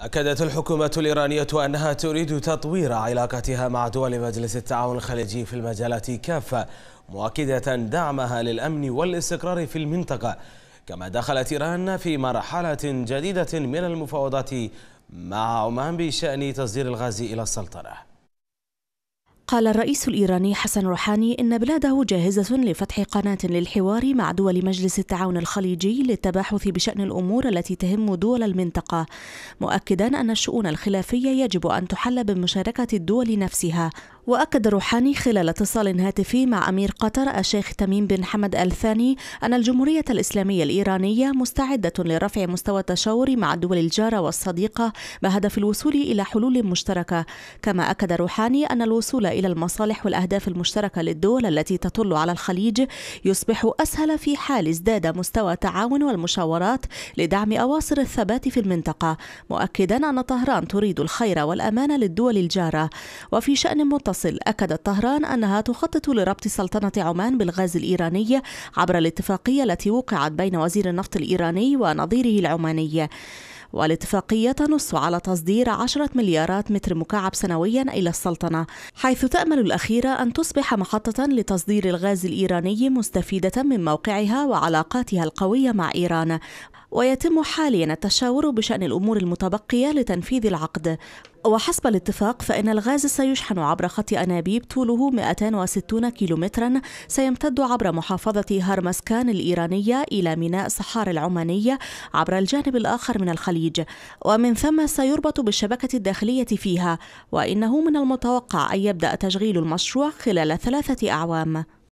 أكدت الحكومة الإيرانية أنها تريد تطوير علاقتها مع دول مجلس التعاون الخليجي في المجالات كافة مؤكدة دعمها للأمن والاستقرار في المنطقة كما دخلت إيران في مرحلة جديدة من المفاوضات مع عمان بشأن تصدير الغاز إلى السلطنة قال الرئيس الإيراني حسن روحاني إن بلاده جاهزة لفتح قناة للحوار مع دول مجلس التعاون الخليجي للتباحث بشأن الأمور التي تهم دول المنطقة مؤكدا أن الشؤون الخلافية يجب أن تحل بمشاركة الدول نفسها وأكد روحاني خلال اتصال هاتفي مع أمير قطر الشيخ تميم بن حمد الثاني أن الجمهورية الإسلامية الإيرانية مستعدة لرفع مستوى التشاور مع الدول الجارة والصديقة بهدف الوصول إلى حلول مشتركة كما أكد روحاني أن الوصول إلى المصالح والأهداف المشتركة للدول التي تطل على الخليج يصبح أسهل في حال ازداد مستوى التعاون والمشاورات لدعم أواصر الثبات في المنطقة مؤكدا أن طهران تريد الخير والأمان للدول الجارة وفي شأن المتصل أكدت طهران أنها تخطط لربط سلطنة عمان بالغاز الإيراني عبر الاتفاقية التي وقعت بين وزير النفط الإيراني ونظيره العماني والاتفاقية تنص على تصدير 10 مليارات متر مكعب سنويا إلى السلطنة حيث تأمل الأخيرة أن تصبح محطة لتصدير الغاز الإيراني مستفيدة من موقعها وعلاقاتها القوية مع إيران ويتم حاليا التشاور بشأن الأمور المتبقية لتنفيذ العقد وحسب الاتفاق فإن الغاز سيشحن عبر خط أنابيب طوله 260 كيلومترا سيمتد عبر محافظة هرمسكان الإيرانية إلى ميناء صحار العمانية عبر الجانب الآخر من الخليج ومن ثم سيربط بالشبكة الداخلية فيها وإنه من المتوقع أن يبدأ تشغيل المشروع خلال ثلاثة أعوام